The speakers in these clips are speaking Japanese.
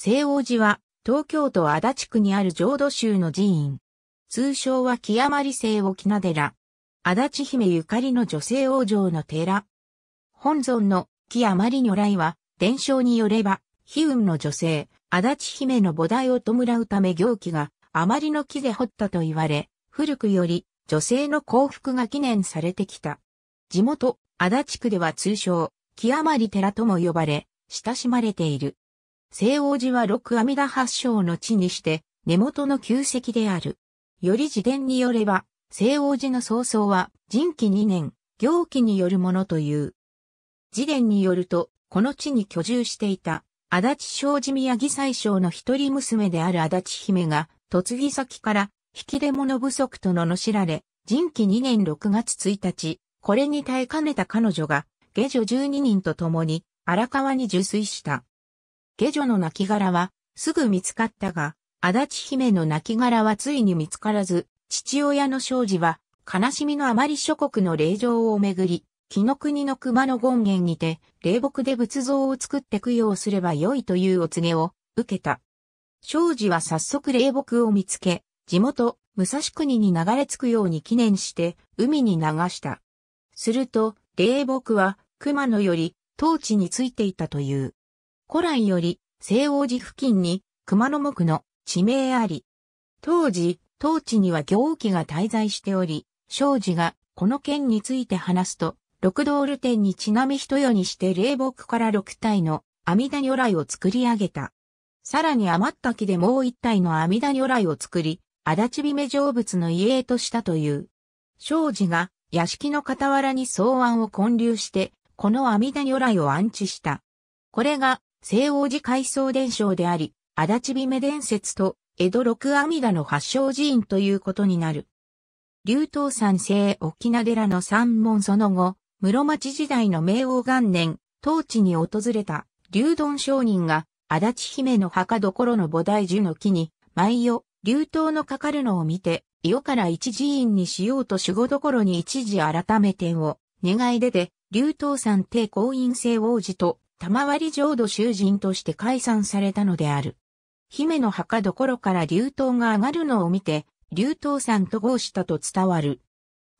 西王寺は、東京都足立区にある浄土宗の寺院。通称は木山里聖沖名寺。足立姫ゆかりの女性王女の寺。本尊の木山里如来は、伝承によれば、悲運の女性、足立姫の菩提を弔うため行基が、あまりの木で掘ったと言われ、古くより、女性の幸福が記念されてきた。地元、足立区では通称、木山里寺とも呼ばれ、親しまれている。西王寺は六阿弥陀八章の地にして、根元の旧跡である。より自伝によれば、西王寺の創創は、人気2年、行期によるものという。自伝によると、この地に居住していた、足立正寺宮義祭章の一人娘である足立姫が、嫁ぎ先から、引き出物不足と罵られ、人気2年6月1日、これに耐えかねた彼女が、下女12人と共に、荒川に受水した。下女の亡骸はすぐ見つかったが、足立姫の亡骸はついに見つからず、父親の庄司は悲しみのあまり諸国の霊場をめぐり、木の国の熊野権現にて、霊木で仏像を作って供養すればよいというお告げを受けた。庄司は早速霊木を見つけ、地元、武蔵国に流れ着くように記念して、海に流した。すると、霊木は、熊野より、当地についていたという。古来より、西王寺付近に、熊野木の地名あり。当時、当地には行基が滞在しており、庄司がこの件について話すと、六道ル天にちなみ人世にして霊木から六体の阿弥陀如来を作り上げた。さらに余った木でもう一体の阿弥陀如来を作り、足立びめ成仏の遺影としたという。庄司が屋敷の傍らに草案を建立して、この阿弥陀如来を安置した。これが西王寺海藻伝承であり、足立姫伝説と江戸六阿弥陀の発祥寺院ということになる。竜東山西沖縄寺の三門その後、室町時代の明王元年、当地に訪れた竜丼商人が、足立姫の墓所の菩提樹の木に、毎夜、竜頭のかかるのを見て、世から一寺院にしようと守護所に一時改めてを、願い出て、竜頭山帝公院聖王子とわり浄土囚人として解散されたのである。姫の墓どころから流頭が上がるのを見て、竜さ山と合したと伝わる。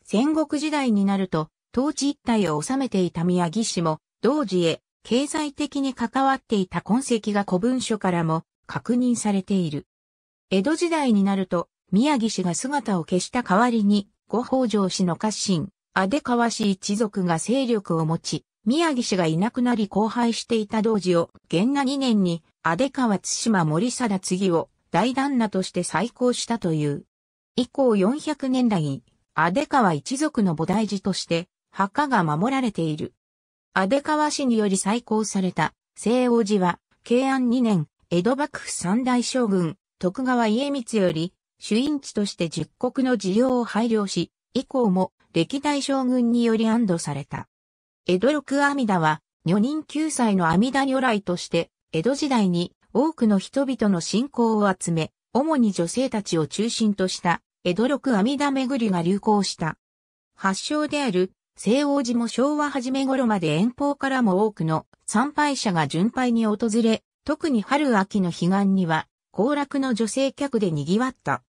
戦国時代になると、当地一帯を治めていた宮城氏も、同時へ経済的に関わっていた痕跡が古文書からも確認されている。江戸時代になると、宮城氏が姿を消した代わりに、五法上氏の家臣、阿出川氏一族が勢力を持ち、宮城氏がいなくなり荒廃していた同時を、元那2年に、安出川津島森貞次を大旦那として再興したという。以降400年代に、安出川一族の菩提寺として、墓が守られている。安出川氏により再興された、西王寺は、慶安2年、江戸幕府三大将軍、徳川家光より、主因地として十国の事業を配慮し、以降も歴代将軍により安堵された。江戸六阿弥陀は、女人救済の阿弥陀如来として、江戸時代に多くの人々の信仰を集め、主に女性たちを中心とした江戸六阿弥陀巡りが流行した。発祥である西王寺も昭和初め頃まで遠方からも多くの参拝者が巡拝に訪れ、特に春秋の彼岸には、行楽の女性客で賑わった。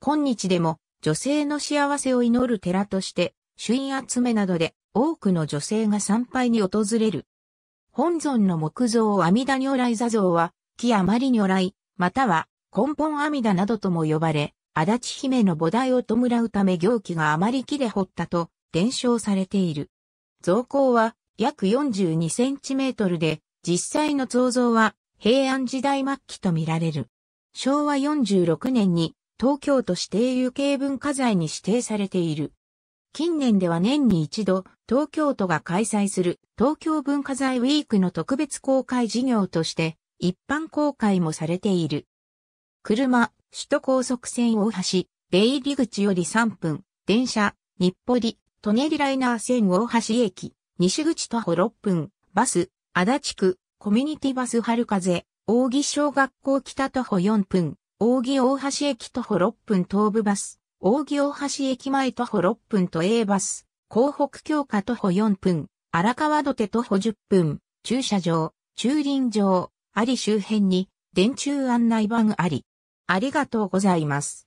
今日でも女性の幸せを祈る寺として、朱印集めなどで多くの女性が参拝に訪れる。本尊の木像阿弥陀如来座像は、木あまり如来、または根本阿弥陀などとも呼ばれ、足立姫の菩提を弔うため行基があまり木で掘ったと伝承されている。造高は約42センチメートルで、実際の造像は平安時代末期とみられる。昭和46年に東京都指定有形文化財に指定されている。近年では年に一度、東京都が開催する東京文化財ウィークの特別公開事業として、一般公開もされている。車、首都高速線大橋、出入り口より3分、電車、日暮里、舎人ライナー線大橋駅、西口徒歩6分、バス、足立区、コミュニティバス春風、大木小学校北徒歩4分、大木大橋駅徒歩6分東部バス、大木大橋駅前徒歩6分と A バス、港北京下徒歩4分、荒川土手徒歩10分、駐車場、駐輪場、あり周辺に電柱案内板あり。ありがとうございます。